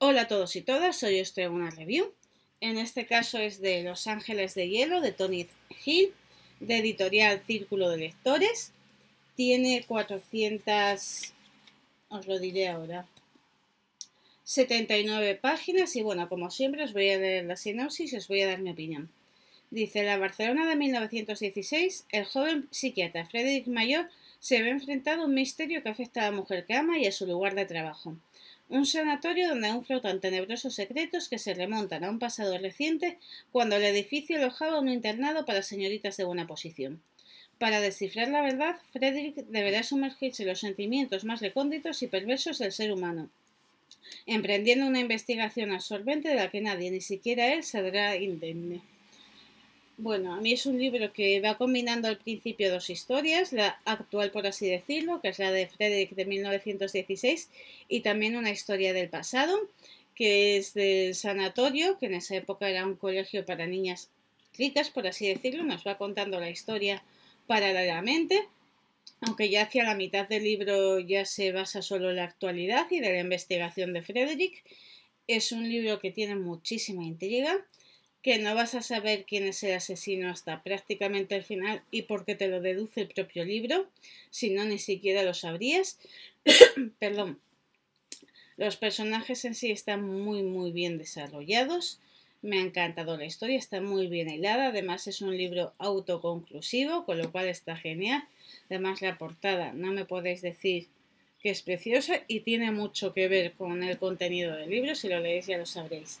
Hola a todos y todas, hoy os traigo una review. En este caso es de Los Ángeles de Hielo de Tony Hill, de editorial Círculo de Lectores. Tiene 400, os lo diré ahora, 79 páginas y bueno, como siempre os voy a leer la sinopsis y os voy a dar mi opinión. Dice, la Barcelona de 1916, el joven psiquiatra Frederick Mayor se ve enfrentado a un misterio que afecta a la mujer que ama y a su lugar de trabajo. Un sanatorio donde aún flotan tenebrosos secretos que se remontan a un pasado reciente cuando el edificio alojaba un internado para señoritas de buena posición. Para descifrar la verdad, Frederick deberá sumergirse en los sentimientos más recónditos y perversos del ser humano, emprendiendo una investigación absorbente de la que nadie, ni siquiera él, saldrá indemne. Bueno, a mí es un libro que va combinando al principio dos historias, la actual por así decirlo, que es la de Frederick de 1916, y también una historia del pasado, que es del sanatorio, que en esa época era un colegio para niñas ricas, por así decirlo, nos va contando la historia paralelamente, aunque ya hacia la mitad del libro ya se basa solo en la actualidad y de la investigación de Frederick. Es un libro que tiene muchísima intriga que no vas a saber quién es el asesino hasta prácticamente el final y porque te lo deduce el propio libro, si no ni siquiera lo sabrías. Perdón. Los personajes en sí están muy muy bien desarrollados. Me ha encantado la historia, está muy bien hilada. Además es un libro autoconclusivo, con lo cual está genial. Además la portada, no me podéis decir que es preciosa y tiene mucho que ver con el contenido del libro. Si lo leéis ya lo sabréis.